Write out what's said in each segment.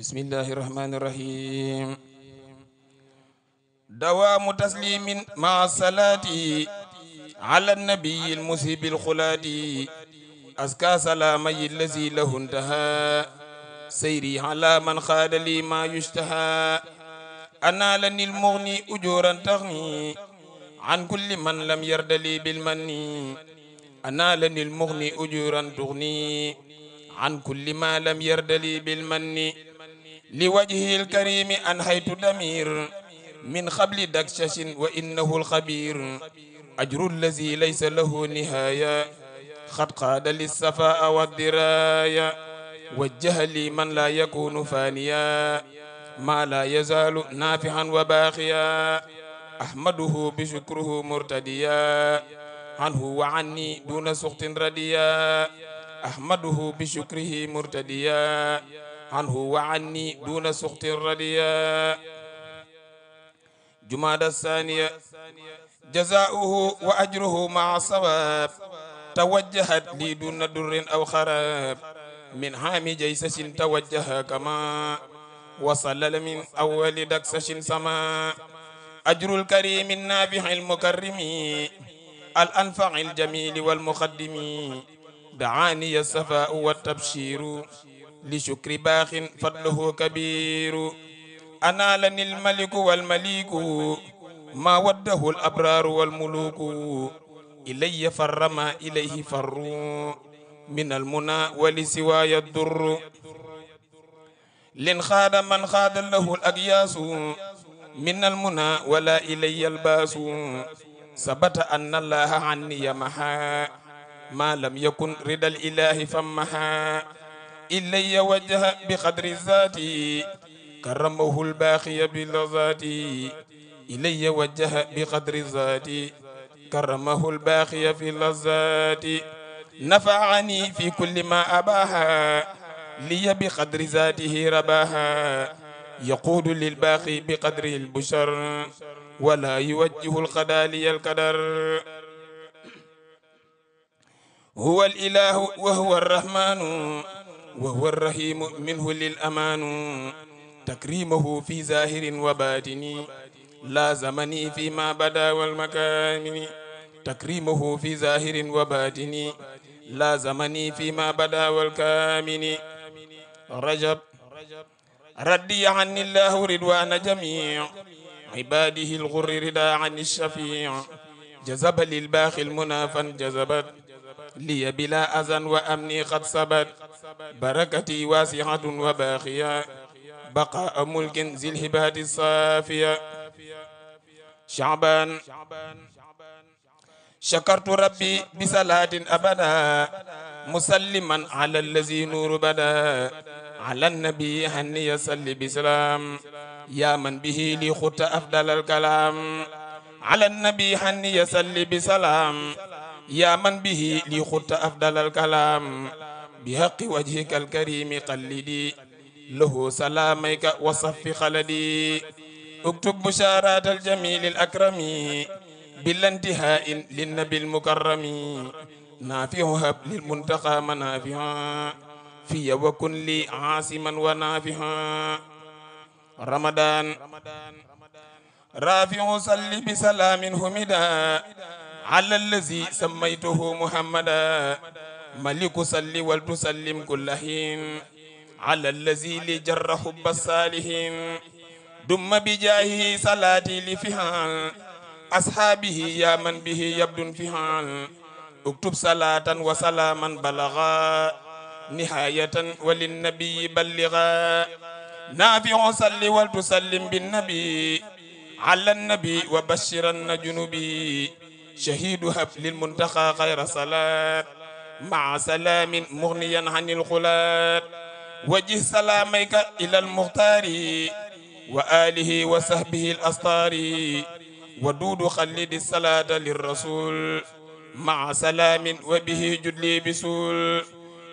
بسم الله الرحمن الرحيم دوام تسليم مع الصلاة على النبي المسيب الخلاد أزكى سلامي الذي له انتهى سيري على من خاد لي ما يشتهى أنا لن المغني أجورا تغني عن كل من لم يرد لي بالمني أنا لن المغني أجورا تغني عن كل ما لم يرد لي بالمني لوجهه الكريم أنهيت دمير من قبل دكشش وإنه الخبير أجر الذي ليس له نهاية قد قاد للصفاء والدراية وجه لي من لا يكون فانيا ما لا يزال نافعا وباقيا أحمده بشكره مرتديا عنه وعني دون سخط رديا أحمده بشكره مرتديا عنه وعني دون سخط الرديا جماد الثانية جزاؤه وأجره مع صواب توجهت لي دون در أو خراب من هام جيسس توجه كما وصلل من أول دكسش سما أجر الكريم النابح المكرم الأنفع الجميل والمقدم دعاني السفاء والتبشير لشكر باخ فضله كبير أنالني الملك والمليك ما وده الأبرار والملوك إلي فر ما إليه فر من المنى ولسواي الضر لن خاد من خاد له الأقياس من المنى ولا إلي الباس ثبت أن الله عني محا ما لم يكن رضا الإله فمها إلي وجه بقدر ذاتي كرمه الباقي بلذاتي إلي وجه بقدر ذاتي كرمه الباقي في اللذات نفعني في كل ما أباها لي بقدر ذاته رباها يقول للباقي بقدر البشر ولا يوجه القدى لي القدر هو الإله وهو الرحمن وهو الرحيم منه للأمان تكريمه في ظاهر وباطن لا زمني فيما بدا والمكان تكريمه في ظاهر وباطن لا زمني فيما بدا والكامن رجب ردي عن الله رضوان جميع عباده الغر رضا عن الشفيع جذب للباخ المنافا جذبت لي بلا أذى وأمني قد ثبت بركتي واسعة وباقية بقاء ملك ذي الهبات الصافية شعبان شكرت ربي بصلاة أبدا مسلما على الذي نور بدا على النبي هني يصلي بسلام يا من به لي خط أفضل الكلام على النبي هني يصلي بسلام يا من به لي خط أفضل الكلام بحق وجهك الكريم قلدي له سلاميك وصف خلدي اكتب بشارات الجميل الأكرم بلا انتهاء للنبي المكرم نافعها للمنتقى منافعا في وكن لي عاصما ونافعا رمضان رافع صلي بسلام همدا على الذي سميته محمدا ملك صل ولتسلم كل حين على الذي لجر حب الصالحين دم بجاهه صلاتي لفها أصحابه يا من به يبدو فيها اكتب صلاة وسلاما بلغا نهاية وللنبي بلغا نافع صل ولتسلم بالنبي على النبي وبشرن جنوبي شهيد هب للمنتقى غير صلاه مع سلام مغنيا عن الخلال وجه سلاميك إلى المختار وآله وصحبه الأسطار ودود خلد الصلاة للرسول مع سلام وبه جدلي بسول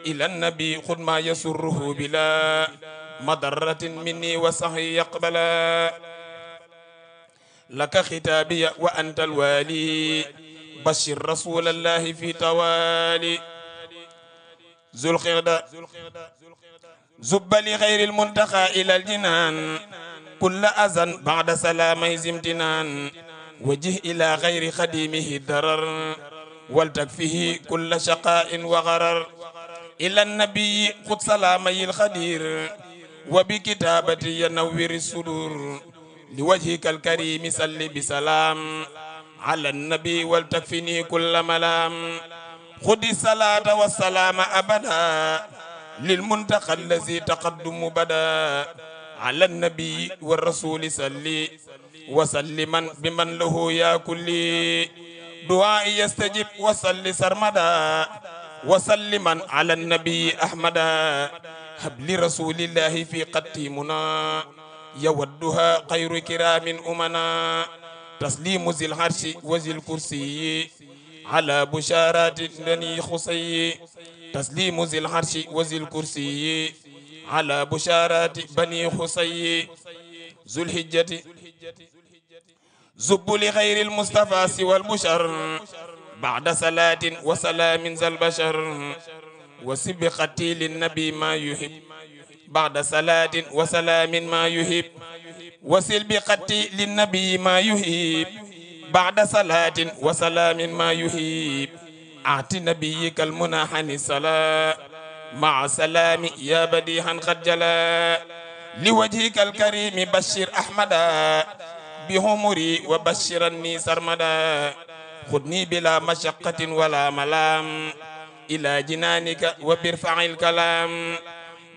إلى النبي خذ ما يسره بلا مضرة مني وصحي يقبلا لك ختابي وأنت الوالي بشر رسول الله في توالي ذو القردة زب لغير المنتقى إلى الجنان كل أذى بعد سلام زمتنان وجه إلى غير خديمه الضرر ولتكفيه كل شقاء وغرر إلى النبي قد سلامي الخدير وبكتابة ينور الصدور لوجهك الكريم سل بسلام على النبي ولتكفني كل ملام خذ الصلاة والسلام أبدا للمنتقى الذي تقدم بدا على النبي والرسول صلي وسلما بمن له يا كل دعائي يستجب وصل سرمدا وسلما على النبي أحمد هب لرسول الله في قتيمنا يودها خير كرام أمنا تسليم ذي العرش وذي الكرسي على بشارات دني خصي تسليم ذي العرش وذي الكرسي على بشارات بني خصي ذو الحجة زب لغير المصطفى سوى البشر بعد صلاة وسلام ذا البشر وسبقتي للنبي ما يحب بعد صلاة وسلام ما يحب وسبقتي للنبي ما يحب بعد صلاة وسلام ما يهيب أعت نبيك المناحن الصلاة مع سلام يا بديها خجلا لوجهك الكريم بشر أحمدا بهمري وبشرني سرمدا خذني بلا مشقة ولا ملام إلى جنانك وبرفع الكلام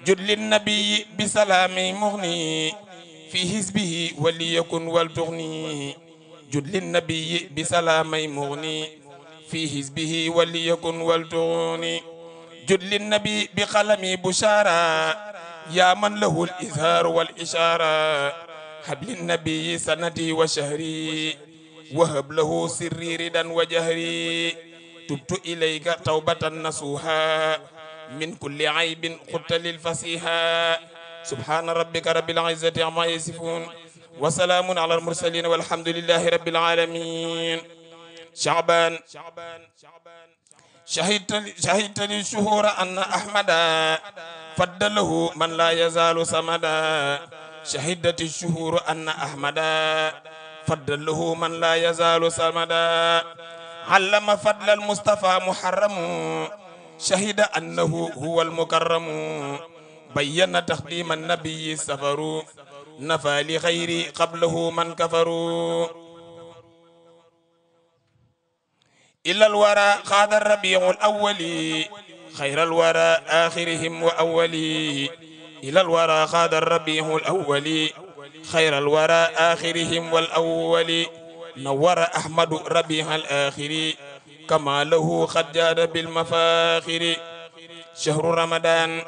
جد للنبي بسلام مغني في حزبه وليكن ولتغني جد للنبي بسلامي مغني في حزبه وليكن والتغني جد للنبي بقلمي بشارة يا من له الإزهار والإشارة حبل للنبي سنتي وشهري وهب له سري ردا وجهري تبت إليك توبة نصوحا من كل عيب قلت للفصيحة سبحان ربك رب العزة عما يصفون وسلام على المرسلين والحمد لله رب العالمين شعبان شهدت شهدت لي شهور أن أحمد فضله من لا يزال سمدا شهدت الشهور أن أحمد فضله من لا يزال سمدا علم فضل المصطفى محرم شهد أنه هو المكرم بين تقديم النبي سفر نفى لخير قبله من كفروا إلا الورى خاض الربيع الأولي خير الورى آخرهم وأولي إلى الورى خاض الربيع الأولي خير الورى آخرهم والأولي نور أحمد ربيع الآخر كما له قد جاد بالمفاخر شهر رمضان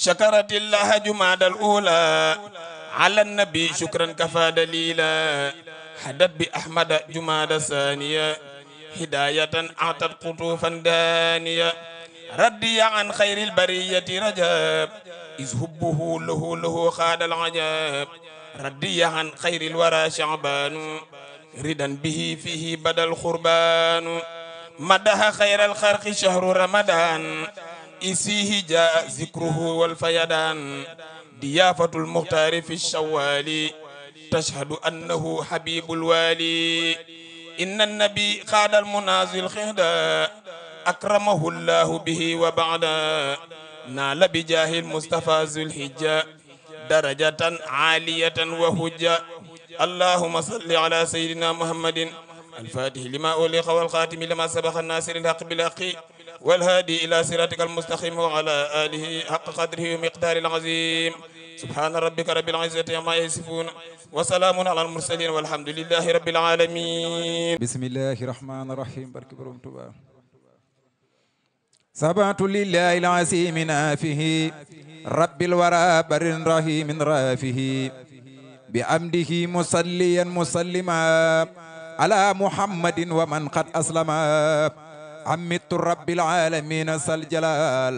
شكرت الله جماد الأولى على النبي شكرا كفى دليلا حدت بأحمد جماد الثانية هداية أعطت قطوفا دانية ردي عن خير البرية رجاب إذ هبه له له خاد العجاب ردي عن خير الورى شعبان ردا به فيه بدا الخربان مدها خير الخرق شهر رمضان إسيه جاء ذكره والفيدان ديافة المختار في الشوال تشهد أنه حبيب الوالي إن النبي قاد المنازل خهدا أكرمه الله به وبعدا نال بجاه المصطفى ذو الحجة درجة عالية وهجة اللهم صل على سيدنا محمد الفاتح لما أولق والخاتم لما سبق الناصر الحق بالحق والهادي إلى صراطك المستقيم وعلى آله حق قدره ومقدار العظيم سبحان ربك رب العزة عما يصفون وسلام على المرسلين والحمد لله رب العالمين بسم الله الرحمن الرحيم بارك برم توبا سبعة لله العظيم نافه رب الورى بر رحيم رافه بعمده مصليا مسلما على محمد ومن قد أسلم حمدت رب العالمين صل جلال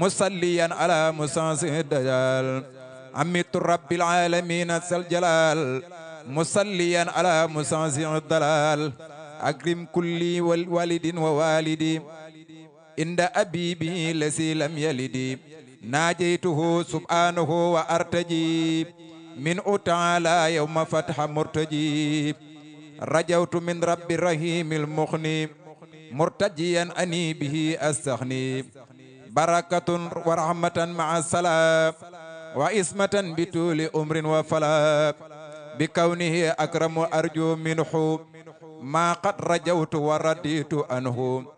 مصليا على مساس الدجال حمدت رب العالمين صل جلال مصليا على مساس الدلال أكرم كل والد ووالدي عند به الذي لم يلد ناجيته سبحانه وأرتجي من أتعالى يوم فتح مرتجي رجوت من رب الرحيم المخني murtajiyan ani bihi astaxni barakatun wa rahmatan maa salaam wa ismatan bi tuuli umrin wa fala bi kawnihi akramu arju minhu maa qad rajawtu wa raditu anhu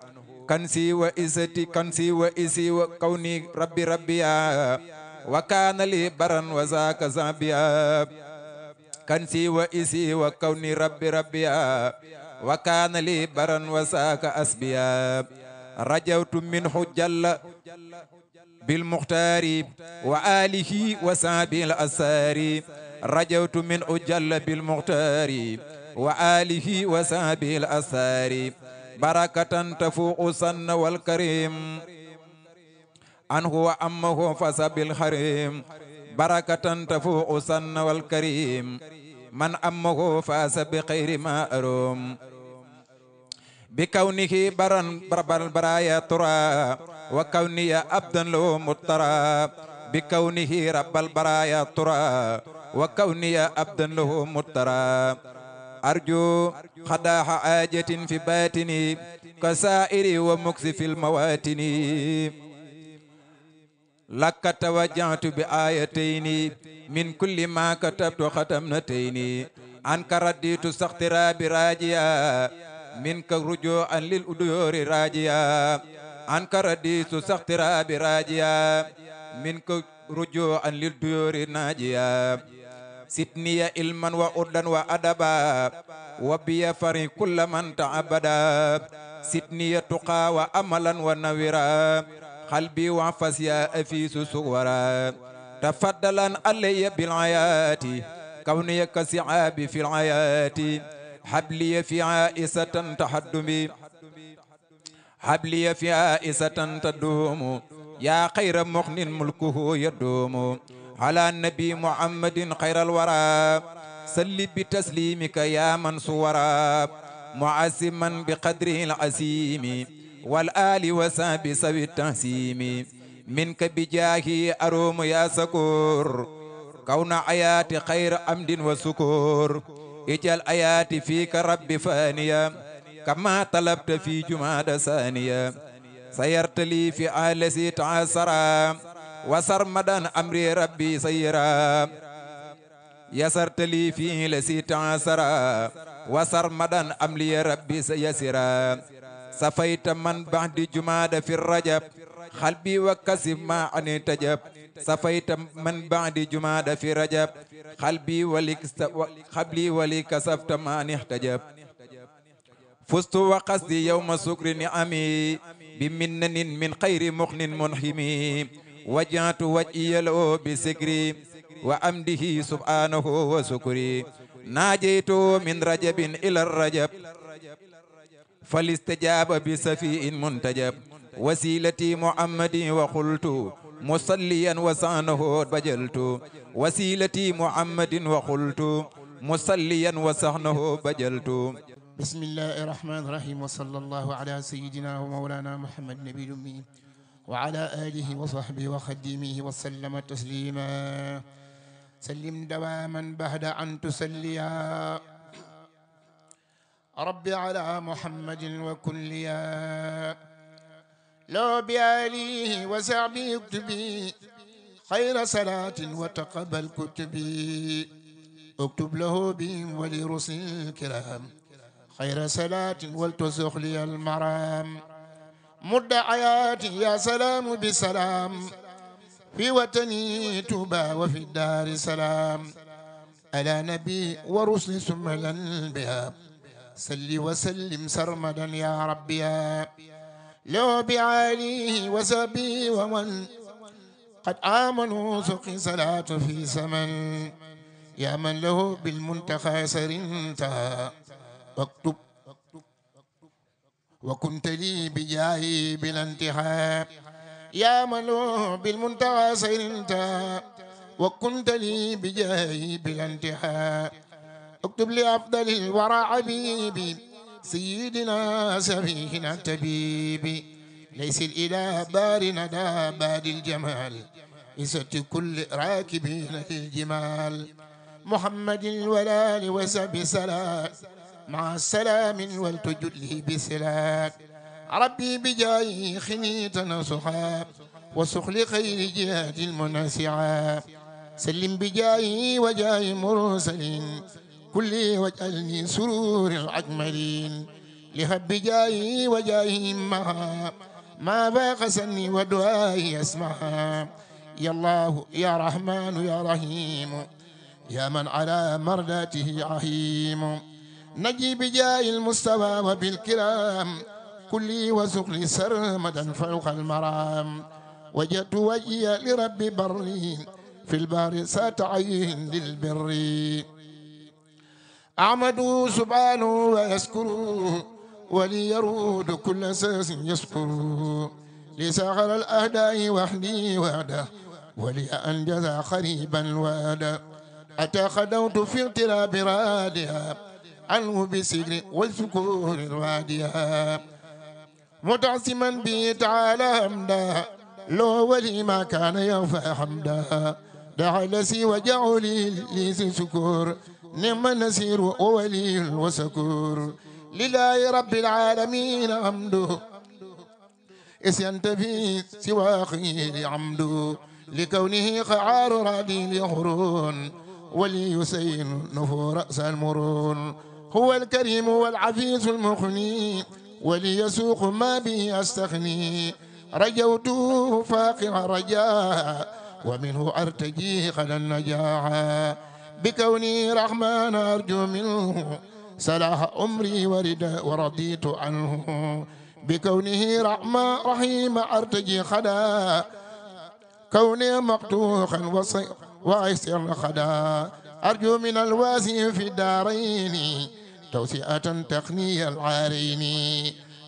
kansi wa isati kansi wa isi wa kawni rabbi rabbiya wa kaana li baran wa zaaka zambiya kansi wa isi wa kawni rabbi rabbiya وكان لي برا وساك أسبياب رجوت من حجل بالمختار وآله وسابي الأسار رجوت من حجل بالمختار وآله وسابي الأسار بركة تفوق سن والكريم أنه وأمه فسب الحريم بركة تفوق سن والكريم من أمه فاز بخير ما أروم بكونه برن بربر البرايا ترى وكوني أبدا له مترى بكونه رب البرايا ترى وكوني أبدا له مترى أرجو خدا حاجة في باتني كسائري ومكس في المواتن lakka tawajjahtu bi aayatayni min kulli maa katabtu xatamnatayni anka radditu saxtiraabi raajiya minka rujuu'an lil uduyoori raajiya anka radditu saxtiraabi raajiya minka rujuu'an lil duyoori naajiya sitniya ilman wa urdan wa adaba wa biya fari kulla man ta'abada sitniya tuqaa wa wa nawira قلبي وعفس يا أفيس سورا تفضلا علي بالعيات كوني كسعاب في العيات حبلي في عائسة تحدمي حبلي في عائسة تدوم يا خير مخن ملكه يدوم على النبي محمد خير الورى سل بتسليمك يا من صورا معاسما بقدره العزيم والآل وساب سب التحسيم منك بجاهي أروم يا سكور كون آياتي خير أمد وسكور اجعل آياتي فيك رب فانية كما طلبت في جماد ثانية سيرت لي في آلسي تعسرا وسرمدا أمري ربي سيرا يسرت لي في لسي تعسرا وسرمدا أمري ربي سيسرا safayta man baxdi jumaada fi rajab xalbi wa kasib ma ani tajab safayta man baxdi jumaada fi rajab xalbi wali xabli wali kasabta ma ani tajab fustu wa qasdi yawma sukri ni ami bi minnanin min xayri muxnin munhimi wajaatu wajiya loo bi sikri wa amdihi subhanahu wa sukri naajeytu min rajabin ila rajab فالاستجاب بسفي منتجب وسيلتي محمد وقلت مصليا وسانه بجلت وسيلتي محمد وقلت مصليا وسانه بجلت بسم الله الرحمن الرحيم وصلى الله على سيدنا ومولانا محمد نبي الأمي وعلى آله وصحبه وخديمه وسلم تسليما سلم دواما بعد أن تسليا ربي على محمد وكليا لو بآله وسعبي اكتبي خير صلاة وتقبل كتبي اكتب له بهم ولرسل الكرام خير صلاة ولتزخ لي المرام مد حياتي يا سلام بسلام في وطني توبى وفي الدار سلام على نبي ورسل ثم بها صلي وسلم سرمدا يا ربي لو بعاليه وسبي ومن قد آمنوا سقي صلاة في سمن يا من له بالمنتخى سرنت واكتب وكنت لي بجاهي بلا انتهاء يا من له بالمنتخى سرنت وكنت لي بجاهي بلا انتهاء اكتب لأفضل الورى حبيبي سيدنا سمينا تبيبي ليس الإله بار ندى باد الجمال إسة كل راكبين الجمال محمد الولال وسب سلام مع السلام والتجله بسلاك ربي بجاي خنيتنا صحاب وسخ لخير جهات المناسعة سلم بجاي وجاي مرسلين كل واجعلني سرور الأجملين لحب جاي وجاهي معها ما باق سني ودعائي اسمعها يا الله يا رحمن يا رحيم يا من على مرداته عهيم نجي بجاه المستوى وبالكرام كلي وسقلي سرمدا فوق المرام وجدت وجهي لرب بري في البار عين للبر أعمد سبحانه ويسكره وليرود كل أساس يسكره لسخر الأهداء وحدي وعده ولأنجز خريبا وعدا أتى في اغتراب رادها عنه بسجر والسكور وادها متعصما به تعالى حمدا لو ولي ما كان يوفى حمدا دعا لسي وجعل لي سكور نعم النصير وولي وسكور لله رب العالمين حمده إس ينتفي سوى خير عمده لكونه خعار رادي يخرون ولي يسين نفور رأس المرون هو الكريم والعزيز المخني وليسوق ما به أستغني رجوته فاقع رجاء ومنه أرتجي خلا النجاعا بكوني رحمن أرجو منه صلاح أمري ورد ورضيت عنه بكونه رحمة رحيم أرتجي خدا كوني مقتوخا وعسر خدا أرجو من الوازي في الدارين توسئة تقني العارين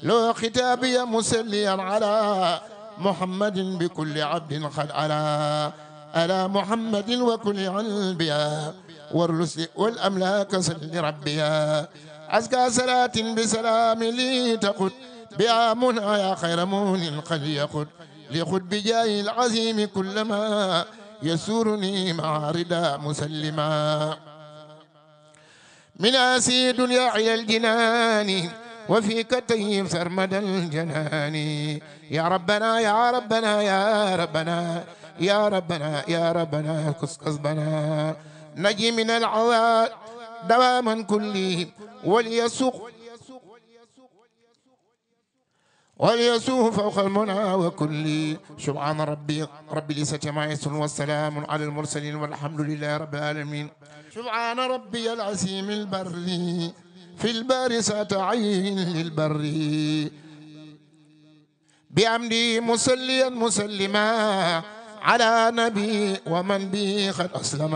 لو ختابي مسليا على محمد بكل عبد خد على على محمد وكل عنبيا والرسل والأملاك صل ربيا أزكى صلاة بسلام لي تقد بها منى يا خير مون قد يقد لخد بجاه العظيم كلما يسورني مع مسلما من أسيد يعي الجنان وفي كتيب سرمد الجنان يا ربنا يا ربنا يا ربنا يا ربنا يا ربنا كس بنا نجي من العوار دواما كلهم وليسوق وليسوه فوق المنى وكل سبحان ربي ربي العزة ما يصفون والسلام على المرسلين والحمد لله رب العالمين سبحان ربي العزيم البر في البر عين للبر بأمري مسليا مسلما على نبي ومن به قد أسلم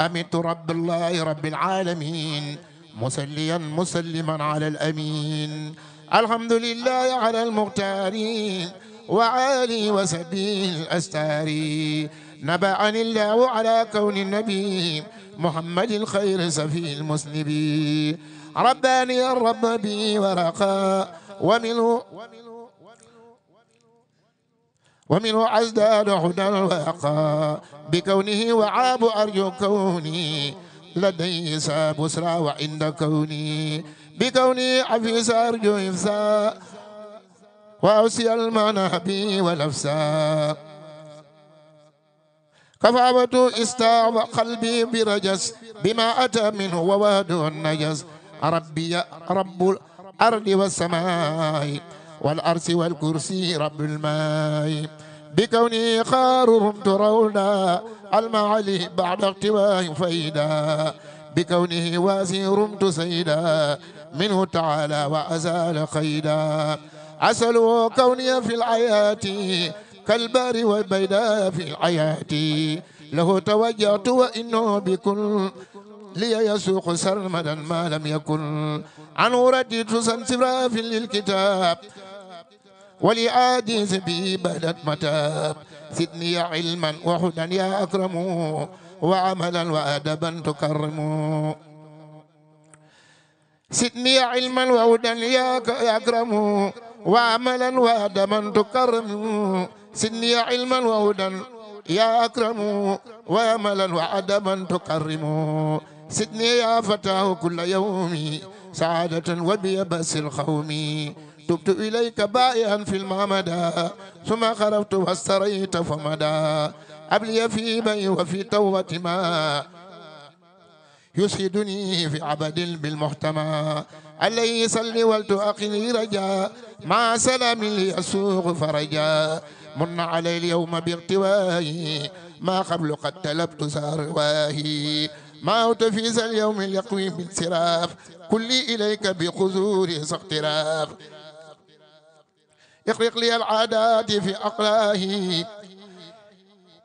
أمت رب الله رب العالمين مسليا مسلما على الأمين الحمد لله على المختارين وعالي وسبيل الأستار نبعني الله على كون النبي محمد الخير سفي المسلمين رباني الرب بي ورقى ومنه ومنه أزداد حدا الواقع بكونه وعاب أرجو كوني لدي ساب سرى وعند كوني بكوني عفيس أرجو إفساء وأوسي المعنى بي والأفساء كفابة استعب قلبي برجس بما أتى منه وواد النجس ربي رب الأرض والسماء والأرس والكرسي رب الماء بكوني خارر ترون المعالي بعد اقتواء فيدا بكونه وازير تسيدا منه تعالى وأزال خيدا عسل كوني في الحياة كالبار والبيداء في الحياة له توجهت وإنه بكل لي يسوق سرمدا ما لم يكن عنه رددت سمسرا في الكتاب ولعادي زبيبة لتمتاب سدني علما وهدى يا أكرم وعملا وأدبا تكرم سدني علما وهدى يا أكرم وعملا وأدبا تكرم سدني علما وهدى يا أكرم وعملا وأدبا تكرم سدني يا فتاه كل يوم سعادة وبيبس القوم تبت إليك بائعا في المعمدا ثم خرفت واستريت فمدى أبلي في بي وفي توبة ما يسعدني في عبد بالمحتمى عليه صلي ولتؤخني رجاء مع سلام ليسوغ فرجا من علي اليوم باغتوائي ما قبل قد تلبت سرواهي ما أتفيز اليوم اليقوي بالسراف كلي إليك بقذور اقتراف اقلق لي العادات في أقلاه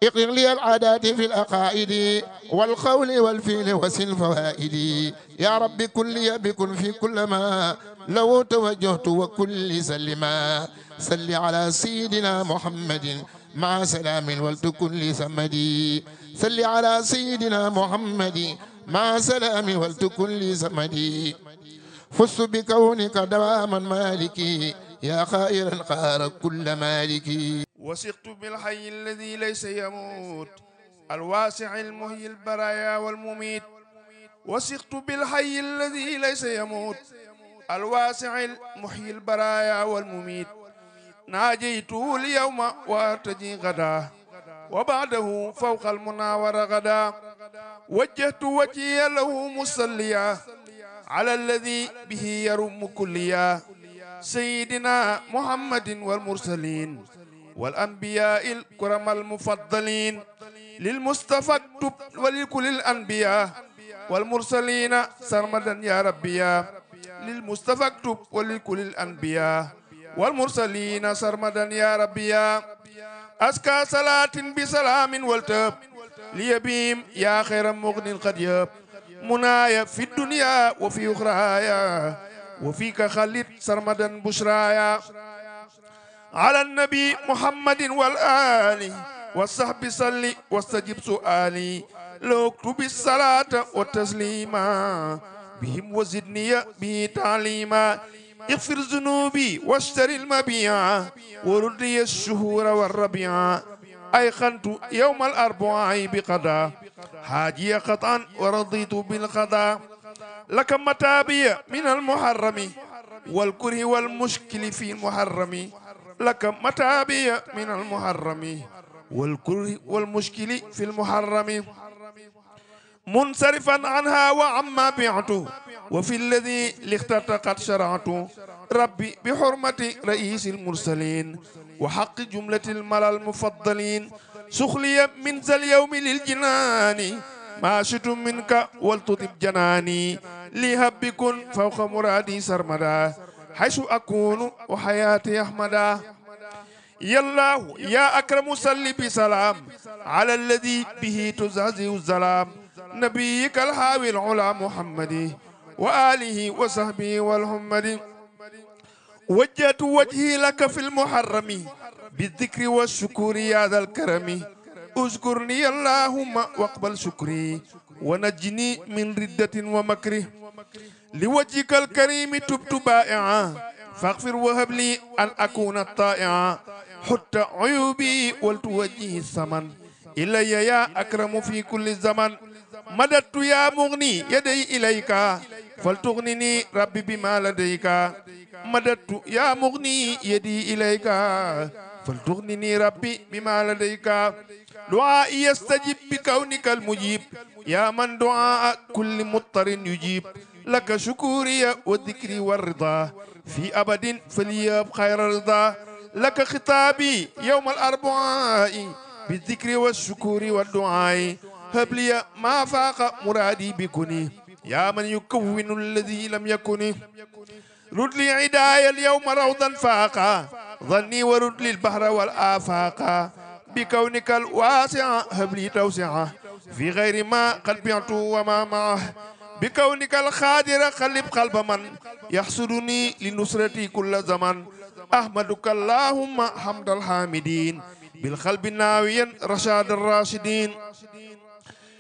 اقرق لي العادات في الأقائد والقول والفعل وسن فوائدي يا رب كن لي بكن في كل ما لو توجهت وكل سلما سل على سيدنا محمد مع سلام ولتكن لسمدي سل على سيدنا محمد مع سلام ولتكن لسمدي فزت بكونك دواما مالكي يا خير القهر كل مالك وسقت بالحي الذي ليس يموت الواسع المهي البرايا والمميت وسقت بالحي الذي ليس يموت الواسع المحيي البرايا والمميت ناجيته اليوم وارتجي غدا وبعده فوق المناور غدا وجهت وجهي له مصليا على الذي به يرم كليا سيدنا محمد والمرسلين والأنبياء الكرم المفضلين للمصطفى الدب ولكل الأنبياء والمرسلين سرمدا يا ربي للمصطفى اكتب ولكل الأنبياء والمرسلين سرمدا يا ربي أزكى صلاة بسلام والتب ليبيم يا خير مغن قد يب منايا في الدنيا وفي أخرايا وفيك خالد سرمدا بشرايا على النبي محمد والآل والصحب صلي واستجب سؤالي لو اكتب الصلاة والتسليما بهم وزدني به تعليما اغفر ذنوبي واشتر المبيع ورد لي الشهور والربيع أيقنت يوم الأربعاء بقضاء حاجي قطعا ورضيت بالقضاء لك متابية من المحرم والكره والمشكل في المحرم لك متابية من المحرم والكره والمشكل في المحرم منصرفا عنها وعما بعت وفي الذي لاخترت قد شرعت ربي بحرمة رئيس المرسلين وحق جملة الملا المفضلين سخلي من ذا اليوم للجنان ما شئت منك ولتطب جناني لي هب فوق مرادي سرمدا حيث أكون وحياتي أحمدا يا الله يا أكرم صلي بسلام على الذي به تزازي الظلام نبيك الهاوي العلا محمد وآله وصحبه والحمد وجهت وجهي لك في المحرم بالذكر والشكر يا ذا الكرم uskurni allahumma waqbal shukri wa najjini min riddatin wa makri li wajhika alkarimi tubtu baa'i'a faghfir wa hab li an akuna taa'i'a hutta uyubi wal tuwajjihi saman ilayya ya akramu fi kulli zaman madattu ya mughni yaday ilayka faltughnini rabbi bima ladayka madattu ya mughni yadi ilayka faltughnini rabbi bima ladayka دعائي يستجيب بكونك المجيب يا من دعاء كل مضطر يجيب لك شكوري وذكري والرضا في أبد فليب خير الرضا لك خطابي يوم الأربعاء بالذكر والشكور والدعاء هب لي ما فاق مرادي بكني يا من يكون الذي لم يكن رد لي عداي اليوم روضا فاقا ظني ورد لي البحر والآفاقا بكونك الواسع هب لي توسعة في غير ما قلبي بعت وما معه بكونك الخادر خلب قلب من يحسدني لنصرتي كل زمان أحمدك اللهم حمد الحامدين بالقلب الناوي رشاد الراشدين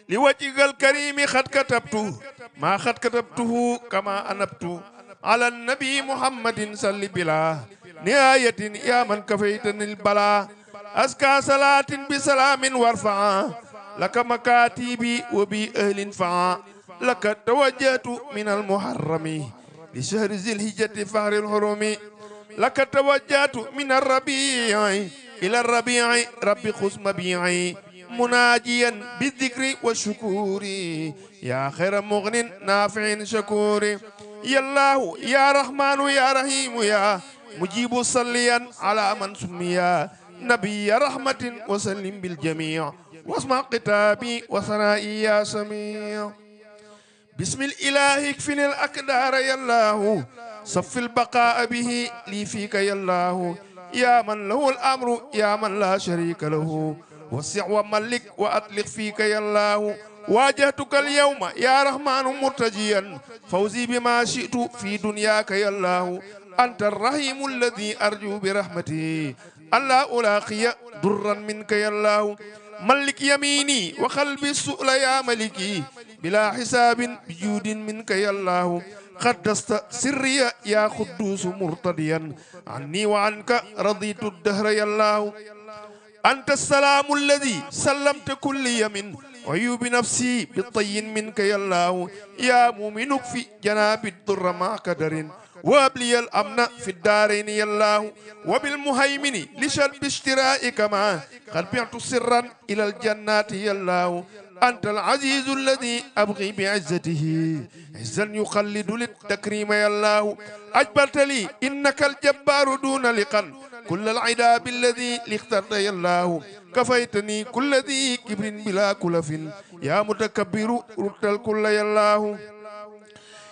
لوجهك الكريم خد كتبت ما خد كتبته كما أنبت على النبي محمد صلى بلا نهاية يا من كفيتني البلاء أزكى صلاة بسلام وارفعا لك مكاتبي وبأهل فعا لك توجهت من المحرم لشهر ذي الهجة فهر الحرم لك توجهت من الربيع إلى الربيع رب خص مبيعي مناجيا بالذكر والشكور يا خير مغن نافع شكور يا الله يا رحمن يا رحيم يا مجيب صليا على من سميا نبي رحمة وسلم بالجميع واسمع قتابي وثنائي يا سميع بسم الإله اكفني الأقدار يا الله صف البقاء به لي فيك يا الله يا من له الأمر يا من لا شريك له وسع وملك وأطلق فيك يا الله واجهتك اليوم يا رحمن مرتجيا فوزي بما شئت في دنياك يا الله أنت الرحيم الذي أرجو برحمته ألا ألاقي ضرا منك يا الله ملك يميني وقلبي السؤل يا ملكي بلا حساب بجود منك يا الله قدست سري يا قدوس مرتديا عني وعنك رضيت الدهر يا الله أنت السلام الذي سلمت كل يمين ويوب نفسي بالطي منك يا الله يا مؤمن في جناب الضر مع قدر وابلي الأمن في الدارين الله وبالمهيمن لشل باشترائك معه قد بعت سرا إلى الجنات الله أنت العزيز الذي أبغي بعزته عزا يقلد للتكريم يا الله أجبرت لي إنك الجبار دون لقن كل العذاب الذي اخترت يا الله كفيتني كل ذي كبر بلا كلف يا متكبر رد الكل يا الله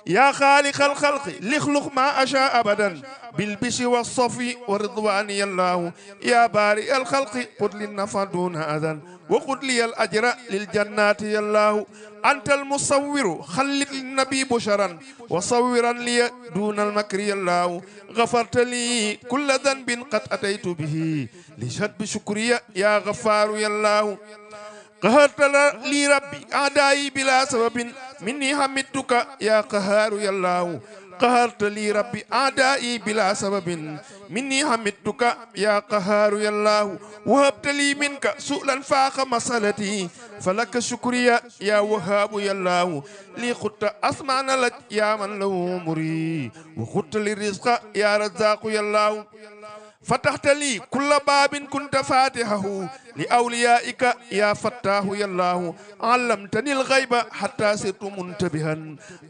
يا خالق الخلق لخلق ما أشاء أبدا بالبس والصفي ورضوان الله يا بارئ الخلق قد للنفع دون أذن وقد لي الأجر للجنات يا الله أنت المصور خلق النبي بشرا وصورا لي دون المكر يا الله غفرت لي كل ذنب قد أتيت به لشد بشكري يا غفار يا الله qahartala li rabbi aadaayi bila sababin minni hamidtuka ya qahaaru yallaahu qaharta li rabbi aadaayi bila sababin minni hamidtuka ya qahaaru yallaahu wahabta li minka su'lan faaqa masalati falaka shukriya ya wahaabu yallaahu li xutta asmaana lak ya man lahu muri wa xutta li rizqa ya razaqu yallaahu فتحت لي كل باب كنت فاتحه لأوليائك يا فتاه يا الله علمتني الغيب حتى صرت منتبها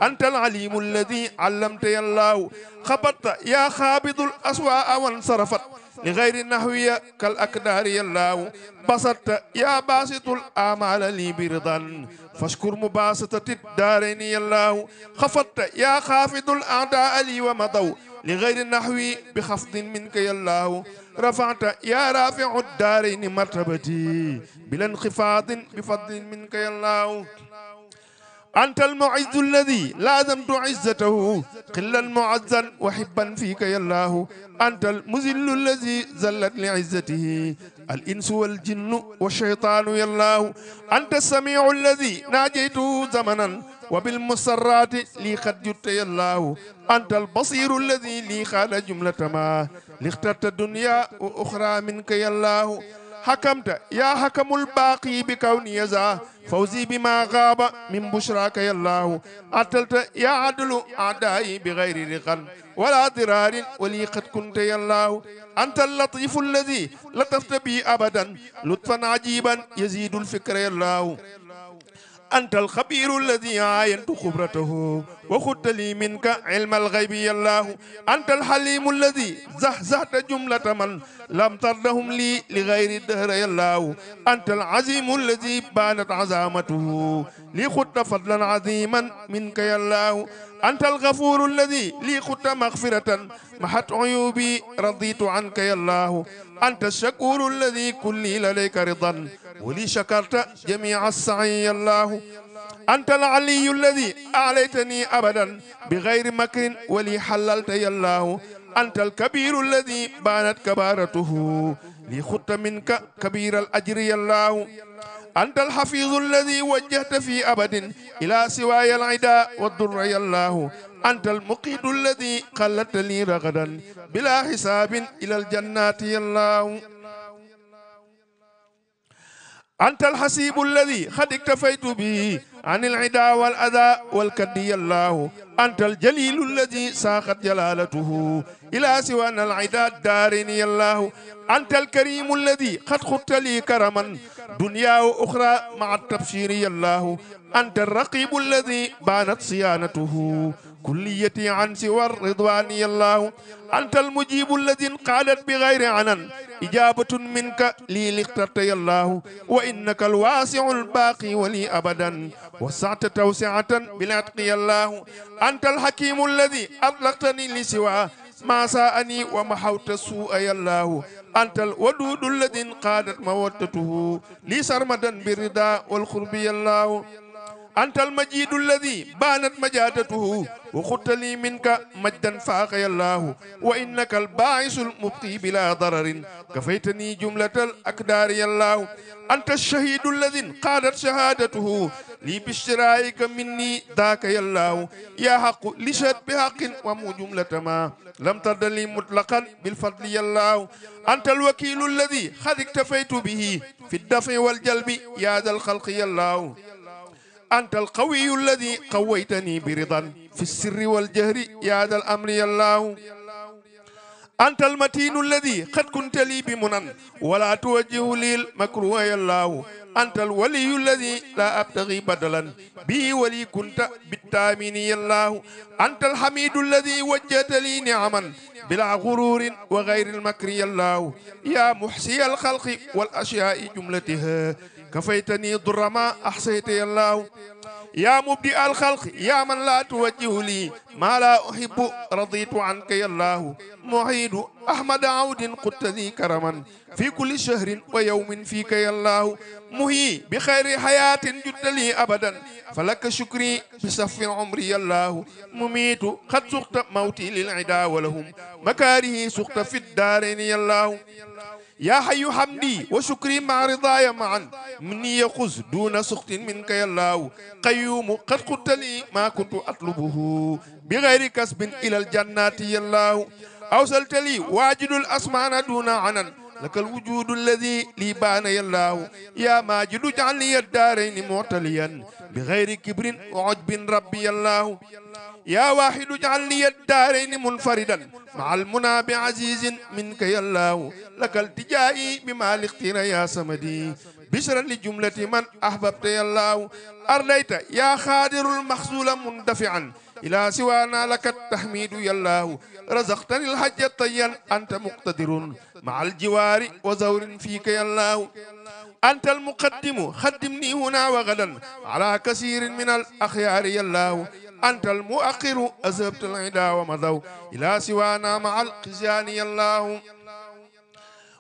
أنت العليم الذي علمت يا الله خبطت يا خابض الأسواء وانصرفت لغير النهوية كالأكدار يا الله بسطت يا باسط الأعمال لي برضا فاشكر مباسطة الدارين يا الله خفضت يا خافض الأعداء لي ومضوا لغير النحو بخفض منك يا الله رفعت يا رافع الدارين مرتبتي بلا انخفاض بفضل منك يا الله أنت المعز الذي لازمت عزته قل المعز وحبا فيك يا الله أنت المذل الذي زلت لعزته الإنس والجن والشيطان يالله أنت السميع الذي ناجيته زمنا وبالمسرات لي قد جدت يالله أنت البصير الذي لي خال جملة ما لاخترت الدنيا وأخرى منك يالله حكمت يا حكم الباقي بكون يزا فوزي بما غاب من بشراك يا الله أتلت يا عدل أعدائي بغير رقل ولا ضرار ولي قد كنت يا الله أنت اللطيف الذي لطفت بي أبدا لطفا عجيبا يزيد الفكر يا الله أنت الخبير الذي عاينت خبرته وخدت لي منك علم الغيب يا الله أنت الحليم الذي زحزحت جملة من لم تردهم لي لغير الدهر يا الله أنت العظيم الذي بانت عظامته لي خدت فضلا عظيما منك يا الله أنت الغفور الذي لي خدت مغفرة محت عيوبي رضيت عنك يا الله أنت الشكور الذي كلي لديك رضا ولي شكرت جميع السعي الله أنت العلي الذي أعليتني أبدا بغير مكر ولي يا الله أنت الكبير الذي بانت كبارته لخط منك كبير الأجر الله أنت الحفيظ الذي وجهت في أبد إلى سواي العداء والضر الله أنت المقيد الذي قلت لي رغدا بلا حساب إلى الجنات الله anta alxasibu alladi xad iktafaytu bi an ilida wal ada walkaddi yallaahu anta aljalilu alladi saaxat jalaalatuhu إلى سوى أن العداد دارني الله أنت الكريم الذي قد خدت لي كرما دنيا أخرى مع التبشير الله أنت الرقيب الذي بانت صيانته كليتي عن سوى الرضوان الله أنت المجيب الذي قالت بغير عنن إجابة منك لي لقترت يا الله وإنك الواسع الباقي ولي أبدا وسعت توسعة بالعتق يا الله أنت الحكيم الذي أطلقتني لسواه ما وما حوت سوء يا الله أنت الودود الذي قادت موتته لي سرمدا بالرضا والخرب يا الله أنت المجيد الذي بانت مجادته وخدت لي منك مجدا فاقي الله وإنك الباعث المبقي بلا ضرر كفيتني جملة الأقدار يا الله أنت الشهيد الذي قادت شهادته لي بشرائك مني ذاك يا الله يا حق لشهد بحق ومو جملة ما لم ترد لي مطلقا بالفضل يا الله أنت الوكيل الذي قد اكتفيت به في الدفع والجلب يا ذا الخلق يا الله أنت القوي الذي قويتني برضا في السر والجهر يا ذا الأمر يا الله أنت المتين الذي قد كنت لي بمنن ولا توجه لي المكروه يا الله أنت الولي الذي لا أبتغي بدلا بي ولي كنت بالتامين يا الله أنت الحميد الذي وجهت لي نعما بلا غرور وغير المكر يا الله يا محسي الخلق والأشياء جملتها كفيتني ضر ما أحصيت يا الله يا مبدئ الخلق يا من لا توجه لي ما لا أحب رضيت عنك يا الله معيد أحمد عود قلت ذي كرما في كل شهر ويوم فيك يا الله مهي بخير حياة جد لي أبدا فلك شكري بصف عمري يا الله مميت قد سقت موتي للعدا ولهم مكاره سقت في الدارين يا الله يا حي حمدي وشكري مع رضاي معا مني يخز دون سخط منك يا الله قيوم قد قلت لي ما كنت أطلبه بغير كسب إلى الجنات يا الله أوصلت لي واجد الأسمان دون عنن لك الوجود الذي لي بان يلاه يا ماجد اجعل لي الدارين معتليا بغير كبر وعجب ربي الله يا واحد اجعل لي الدارين منفردا مع المنى بعزيز منك يا الله لك التجائي بما لقتنا يا سمدي بشرا لجملة من أحببت يا الله أرليت يا خادر المخزول مندفعا إلى سوانا لك التحميد يا الله رزقتني الحج الطيب أنت مقتدر مع الجوار وزور فيك يا الله أنت المقدم خدمني هنا وغدا على كثير من الأخيار يا الله أنت المؤخر أذهبت العدا ومضوا إلى سوانا مع القزيان يا الله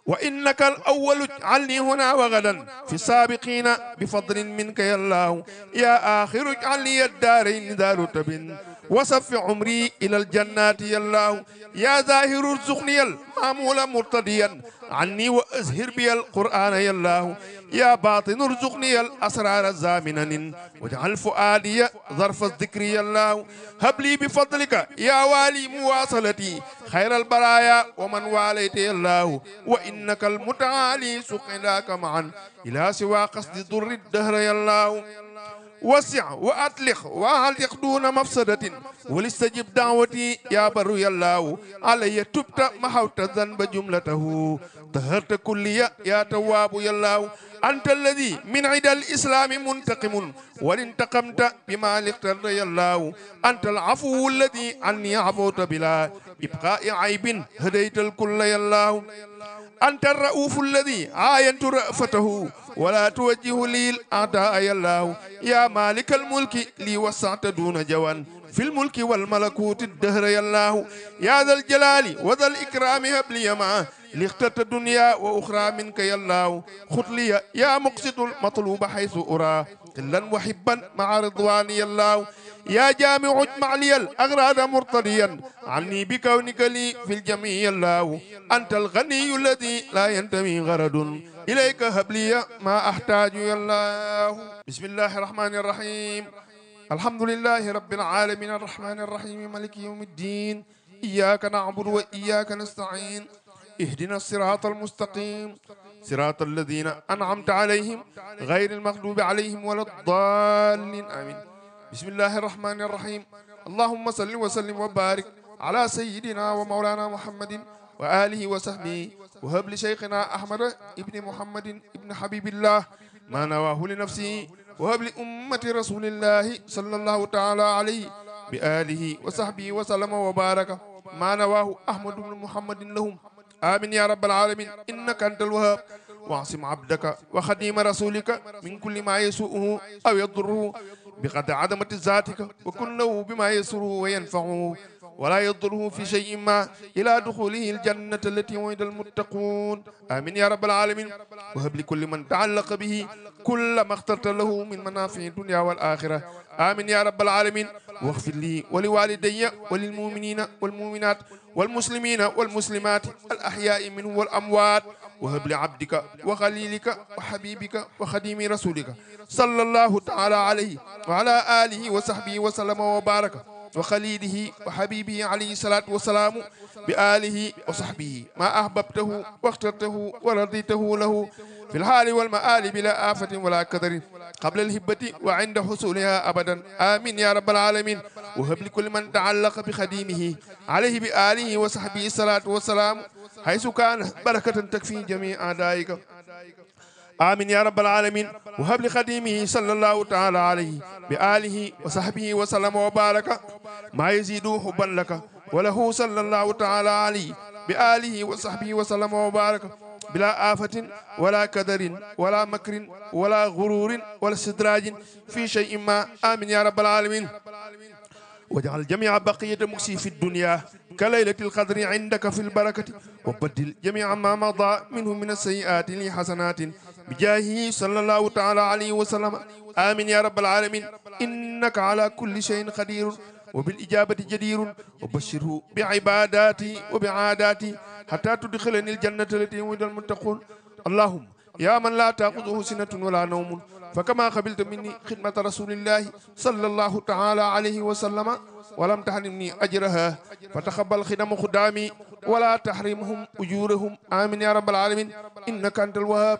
وإنك الأول اجعلني هنا وغدا في السابقين بفضل منك يا الله يا آخر اجعلني الدارين دار تبن وصف عمري إلى الجنات يا الله يا ظاهر ارزقني المامول مرتديا عني وأزهر بي القرآن يا الله يا باطن ارزقني الأسرار زامنا واجعل فؤادي ظرف الذكر يا الله هب لي بفضلك يا والي مواصلتي خير البرايا ومن واليت يا الله وإنك المتعالي سقناك معا إلى سوى قصد ضر الدهر يا الله وسع وأطلق وأهلق دون مفسدة ولستجب دعوتي يا بر يا الله علي تبت محوت الذنب جملته طهرت كلي يا تواب يا الله أنت الذي من عدا الإسلام منتقم ولانتقمت بما لقتر يا الله أنت العفو الذي عني عفوت بلا إبقاء عيب هديت الكل يا الله أنت الرؤوف الذي عاينت رأفته ولا توجه لي الأعداء يا الله يا مالك الملك لي وسعت دون جوان في الملك والملكوت الدهر يا الله يا ذا الجلال وذا الإكرام هب لي معه لاخترت الدنيا وأخرى منك يا الله خذ لي يا مقصد المطلوب حيث أرى قلا وحبا مع رضواني الله يا جامع اجمع لي الاغراض مرتديا عني بكونك لي في الجميع الله انت الغني الذي لا ينتمي غرض اليك هب لي ما احتاج يا الله بسم الله الرحمن الرحيم الحمد لله رب العالمين الرحمن الرحيم ملك يوم الدين إياك نعبد وإياك نستعين اهدنا الصراط المستقيم صراط الذين أنعمت عليهم غير المغلوب عليهم ولا الضالين آمين بسم الله الرحمن الرحيم اللهم صل وسلم وبارك على سيدنا ومولانا محمد وآله وصحبه وهب لشيخنا أحمد ابن محمد ابن حبيب الله ما نواه لنفسه وهب لأمة رسول الله صلى الله تعالى عليه بآله وصحبه وسلم وبارك ما نواه أحمد بن محمد لهم آمين يا رب العالمين إنك أنت الوهاب واعصم عبدك وخديم رسولك من كل ما يسوءه أو يضره بقد عدمة ذاتك وكن له بما يسره وينفعه ولا يضره في شيء ما إلى دخوله الجنة التي وعد المتقون آمين يا رب العالمين وهب لكل من تعلق به كل ما اخترت له من منافع الدنيا والآخرة آمين يا رب العالمين واغفر لي ولوالدي وللمؤمنين والمؤمنات والمسلمين والمسلمات الأحياء منهم والأموات وهب لعبدك وخليلك وحبيبك وخديم رسولك صلى الله تعالى عليه وعلى آله وصحبه وسلم وبارك وخليله وحبيبه عليه الصلاة والسلام بآله وصحبه ما أحببته واخترته ورضيته له في الحال والمآل بلا آفة ولا كدر قبل الهبة وعند حصولها أبدا آمين يا رب العالمين وهب لكل من تعلق بخديمه عليه بآله وصحبه الصلاة والسلام حيث كان بركة تكفي جميع أعدائك آمين يا رب العالمين وهب لخديمه صلى الله تعالى عليه بآله وصحبه وسلم وبارك ما يزيد حبا لك وله صلى الله تعالى عليه بآله وصحبه وسلم وبارك بلا آفة ولا كدر ولا مكر ولا غرور ولا استدراج في شيء ما آمين يا رب العالمين وجعل جميع بقية مكسي في الدنيا كليلة القدر عندك في البركة وبدل جميع ما مضى منه من السيئات لحسنات بجاهه صلى الله تعالى عليه وسلم آمين يا رب العالمين إنك على كل شيء قدير وبالإجابة جدير وبشره بعباداتي وبعاداتي حتى تدخلني الجنة التي وعد المتقون اللهم يا من لا تأخذه سنة ولا نوم فكما قبلت مني خدمة رسول الله صلى الله تعالى عليه وسلم ولم تحرمني أجرها فتقبل خدم خدامي ولا تحرمهم أجورهم آمين يا رب العالمين إنك أنت الوهاب